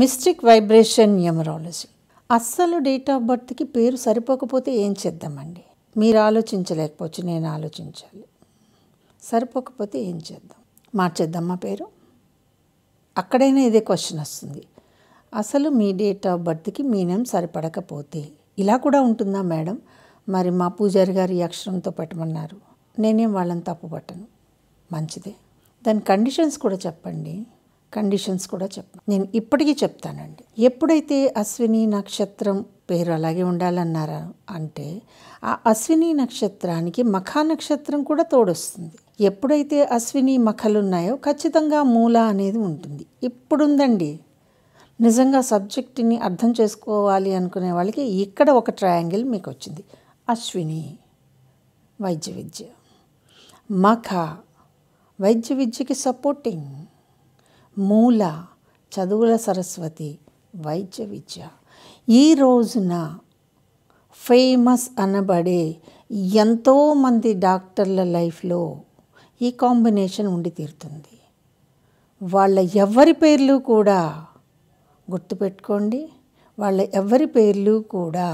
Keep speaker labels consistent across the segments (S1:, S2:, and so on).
S1: mystic vibration numerology అస్సలు date of బర్త్కి పేరు సరిపోకపోతే ఏం చేద్దామండి మీరు ఆలోచించలేకపోవచ్చు నేను ఆలోచించాలి సరిపోకపోతే ఏం చేద్దాం మార్చేద్దామా పేరు అక్కడైనా ఇదే క్వశ్చన్ వస్తుంది అసలు మీ డేట్ ఆఫ్ బర్త్కి మీ నేమ్ సరిపడకపోతే ఇలా కూడా ఉంటుందా మేడం మరి మా పూజారి గారు ఈ అక్షరంతో పెట్టమన్నారు నేనేం వాళ్ళని తప్పు పట్టను మంచిదే దాని కండిషన్స్ కూడా చెప్పండి కండిషన్స్ కూడా చెప్పను నేను ఇప్పటికీ చెప్తానండి ఎప్పుడైతే అశ్విని నక్షత్రం పేరు అలాగే ఉండాలన్నారు అంటే ఆ అశ్విని నక్షత్రానికి మఖా నక్షత్రం కూడా తోడొస్తుంది ఎప్పుడైతే అశ్విని మఖలున్నాయో ఖచ్చితంగా మూల అనేది ఉంటుంది ఇప్పుడుందండి నిజంగా సబ్జెక్టుని అర్థం చేసుకోవాలి అనుకునే వాళ్ళకి ఇక్కడ ఒక ట్రయాంగిల్ మీకు వచ్చింది అశ్విని వైద్య విద్య మఖ వైద్య విద్యకి సపోర్టింగ్ మూల చదువుల సరస్వతి వైద్య విద్య ఈ రోజున ఫేమస్ అనబడే ఎంతోమంది డాక్టర్ల లైఫ్లో ఈ కాంబినేషన్ ఉండి తీరుతుంది వాళ్ళ ఎవరి పేర్లు కూడా గుర్తుపెట్టుకోండి వాళ్ళ ఎవరి పేర్లు కూడా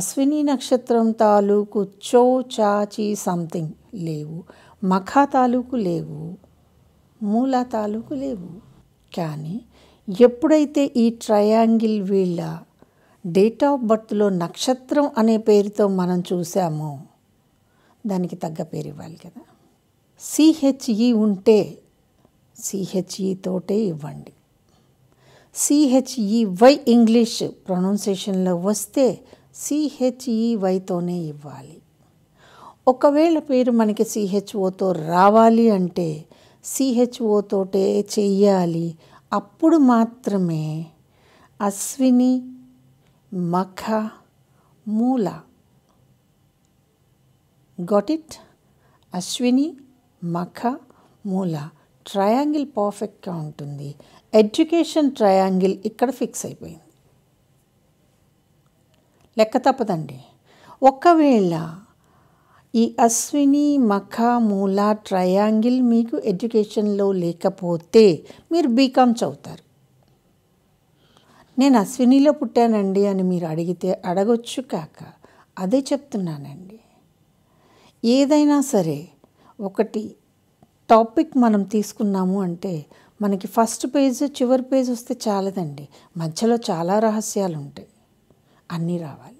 S1: అశ్విని నక్షత్రం తాలూకు చో చాచి సంథింగ్ లేవు మఖా తాలూకు లేవు మూలా తాలూకు లేవు కానీ ఎప్పుడైతే ఈ ట్రయాంగిల్ వీళ్ళ డేట్ ఆఫ్ బర్త్లో నక్షత్రం అనే పేరుతో మనం చూసామో దానికి తగ్గ పేరు ఇవ్వాలి కదా సిహెచ్ఈ ఉంటే సిహెచ్ఈ తోటే ఇవ్వండి సిహెచ్ఈ వై ఇంగ్లీష్ ప్రొనౌన్సియేషన్లో వస్తే సిహెచ్ఈ వైతోనే ఇవ్వాలి ఒకవేళ పేరు మనకి సిహెచ్ఓతో రావాలి అంటే సిహెచ్ఓతోటే చెయ్యాలి అప్పుడు మాత్రమే అశ్విని మఖ మూల గొట్ ఇట్ అశ్విని మఖ మూల ట్రయాంగిల్ పర్ఫెక్ట్గా ఉంటుంది ఎడ్యుకేషన్ ట్రయాంగిల్ ఇక్కడ ఫిక్స్ అయిపోయింది లెక్క తప్పదండి ఒకవేళ ఈ అశ్విని మఖ మూల ట్రయాంగిల్ మీకు ఎడ్యుకేషన్లో లేకపోతే మీరు బీకామ్ చదువుతారు నేను అశ్వినిలో పుట్టానండి అని మీరు అడిగితే అడగొచ్చు కాక అదే చెప్తున్నానండి ఏదైనా సరే ఒకటి టాపిక్ మనం తీసుకున్నాము అంటే మనకి ఫస్ట్ పేజ్ చివరి పేజ్ వస్తే చాలదండి మధ్యలో చాలా రహస్యాలు ఉంటాయి అన్నీ రావాలి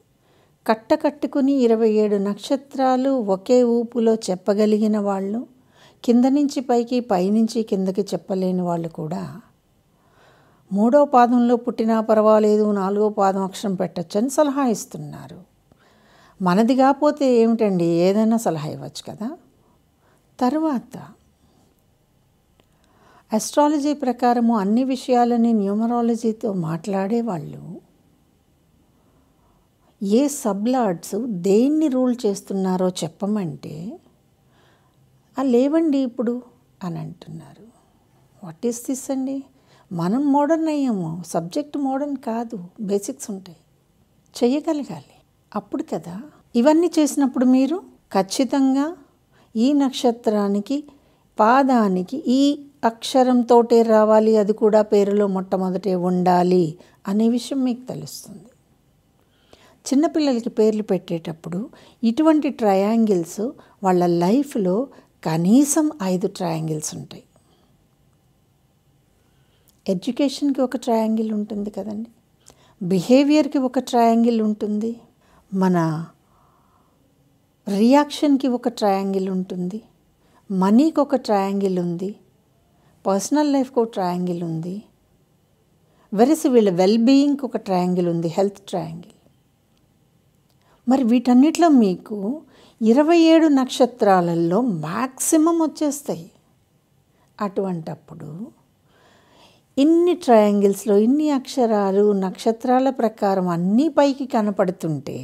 S1: కట్టకట్టుకుని ఇరవై ఏడు నక్షత్రాలు ఒకే ఊపులో చెప్పగలిగిన వాళ్ళు కింద నుంచి పైకి పైనుంచి కిందకి చెప్పలేని వాళ్ళు కూడా మూడో పాదంలో పుట్టినా పర్వాలేదు నాలుగో పాదం అక్షరం పెట్టచ్చని సలహా ఇస్తున్నారు మనది కాకపోతే ఏమిటండి ఏదైనా సలహా ఇవ్వచ్చు కదా తర్వాత ఎస్ట్రాలజీ ప్రకారము అన్ని విషయాలని న్యూమరాలజీతో మాట్లాడేవాళ్ళు ఏ సబ్లార్డ్స్ దేన్ని రూల్ చేస్తున్నారో చెప్పమంటే లేవండి ఇప్పుడు అని అంటున్నారు వాట్ ఈస్ దిస్ అండి మనం మోడర్న్ అయ్యాము సబ్జెక్ట్ మోడర్న్ కాదు బేసిక్స్ ఉంటాయి చేయగలగాలి అప్పుడు కదా ఇవన్నీ చేసినప్పుడు మీరు ఖచ్చితంగా ఈ నక్షత్రానికి పాదానికి ఈ అక్షరంతోటే రావాలి అది కూడా పేరులో మొట్టమొదటే ఉండాలి అనే విషయం మీకు తెలుస్తుంది చిన్నపిల్లలకి పేర్లు పెట్టేటప్పుడు ఇటువంటి ట్రయాంగిల్స్ వాళ్ళ లైఫ్లో కనీసం ఐదు ట్రయాంగిల్స్ ఉంటాయి ఎడ్యుకేషన్కి ఒక ట్రయాంగిల్ ఉంటుంది కదండి బిహేవియర్కి ఒక ట్రయాంగిల్ ఉంటుంది మన రియాక్షన్కి ఒక ట్రయాంగిల్ ఉంటుంది మనీకి ఒక ట్రయాంగిల్ ఉంది పర్సనల్ లైఫ్కి ఒక ట్రయాంగిల్ ఉంది వెరస్ వీళ్ళ వెల్బీయింగ్కి ఒక ట్రయాంగిల్ ఉంది హెల్త్ ట్రయాంగిల్ మరి వీటన్నిటిలో మీకు ఇరవై ఏడు నక్షత్రాలలో మ్యాక్సిమం వచ్చేస్తాయి అటువంటప్పుడు ఇన్ని ట్రయాంగిల్స్లో ఇన్ని అక్షరాలు నక్షత్రాల ప్రకారం అన్నీ పైకి కనపడుతుంటే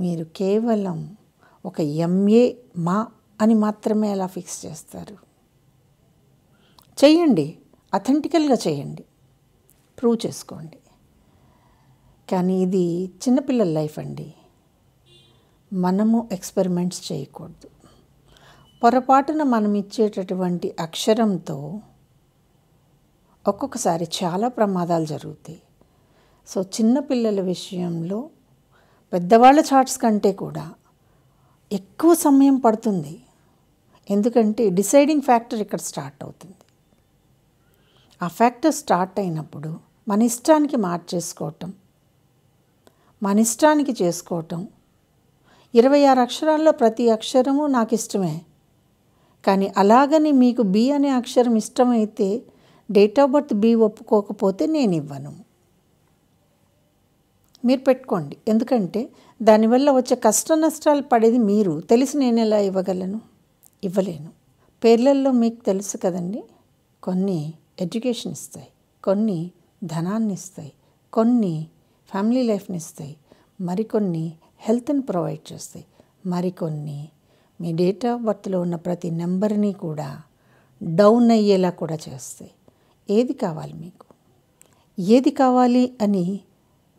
S1: మీరు కేవలం ఒక ఎంఏ మా అని మాత్రమే అలా ఫిక్స్ చేస్తారు చేయండి అథెంటికల్గా చేయండి ప్రూవ్ చేసుకోండి కానీ ఇది చిన్నపిల్లల లైఫ్ అండి మనము ఎక్స్పెరిమెంట్స్ చేయకూడదు పొరపాటున మనం ఇచ్చేటటువంటి అక్షరంతో ఒక్కొక్కసారి చాలా ప్రమాదాలు జరుగుతాయి సో చిన్నపిల్లల విషయంలో పెద్దవాళ్ళ చార్ట్స్ కంటే కూడా ఎక్కువ సమయం పడుతుంది ఎందుకంటే డిసైడింగ్ ఫ్యాక్టర్ ఇక్కడ స్టార్ట్ అవుతుంది ఆ ఫ్యాక్టర్ స్టార్ట్ అయినప్పుడు మన ఇష్టానికి మార్చేసుకోవటం మన ఇష్టానికి చేసుకోవటం ఇరవై ఆరు అక్షరాల్లో ప్రతి అక్షరము నాకు ఇష్టమే కానీ అలాగని మీకు బి అనే అక్షరం ఇష్టమైతే డేట్ ఆఫ్ బర్త్ బి ఒప్పుకోకపోతే నేను ఇవ్వను మీరు పెట్టుకోండి ఎందుకంటే దానివల్ల వచ్చే కష్ట నష్టాలు పడేది మీరు తెలిసి నేను ఎలా ఇవ్వగలను ఇవ్వలేను పేర్లల్లో మీకు తెలుసు కదండి కొన్ని ఎడ్యుకేషన్ ఇస్తాయి కొన్ని ధనాన్ని ఇస్తాయి కొన్ని ఫ్యామిలీ లైఫ్ని ఇస్తాయి మరికొన్ని హెల్త్ని ప్రొవైడ్ చేస్తాయి మరికొన్ని మీ డేట్ ఆఫ్ బర్త్లో ఉన్న ప్రతి నెంబర్ని కూడా డౌన్ అయ్యేలా కూడా చేస్తాయి ఏది కావాలి మీకు ఏది కావాలి అని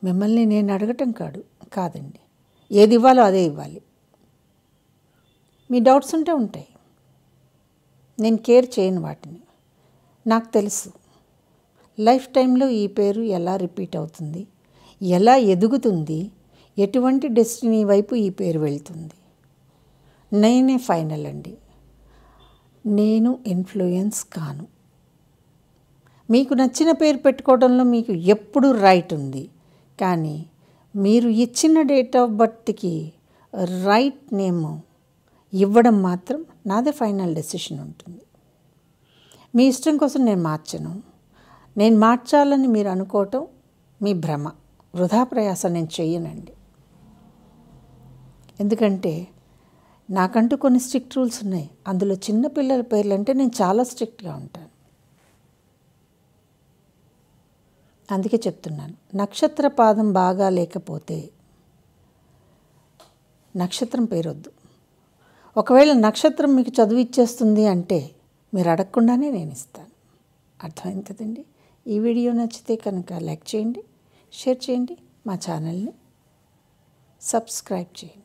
S1: మిమ్మల్ని నేను అడగటం కాదు కాదండి ఏది ఇవ్వాలో అదే ఇవ్వాలి మీ డౌట్స్ ఉంటే ఉంటాయి నేను కేర్ చేయను వాటిని నాకు తెలుసు లైఫ్ టైంలో ఈ పేరు ఎలా రిపీట్ అవుతుంది ఎలా ఎదుగుతుంది ఎటువంటి డెస్టినీ వైపు ఈ పేరు వెళ్తుంది నేనే ఫైనల్ అండి నేను ఇన్ఫ్లుయెన్స్ కాను మీకు నచ్చిన పేరు పెట్టుకోవడంలో మీకు ఎప్పుడు రైట్ ఉంది కానీ మీరు ఇచ్చిన డేట్ ఆఫ్ బర్త్కి రైట్ నేమ్ ఇవ్వడం మాత్రం నాదే ఫైనల్ డెసిషన్ ఉంటుంది మీ ఇష్టం కోసం నేను మార్చను నేను మార్చాలని మీరు అనుకోవటం మీ భ్రమ వృధా ప్రయాసం నేను చేయనండి ఎందుకంటే నాకంటూ కొన్ని స్ట్రిక్ట్ రూల్స్ ఉన్నాయి అందులో చిన్న పిల్లల అంటే నేను చాలా స్ట్రిక్ట్గా ఉంటాను అందుకే చెప్తున్నాను నక్షత్ర పాదం బాగా లేకపోతే నక్షత్రం పేరొద్దు ఒకవేళ నక్షత్రం మీకు చదువు ఇచ్చేస్తుంది అంటే మీరు అడగకుండానే నేను ఇస్తాను అర్థమైంది కదండి ఈ వీడియో నచ్చితే కనుక లైక్ చేయండి షేర్ చేయండి మా ఛానల్ని సబ్స్క్రైబ్ చేయండి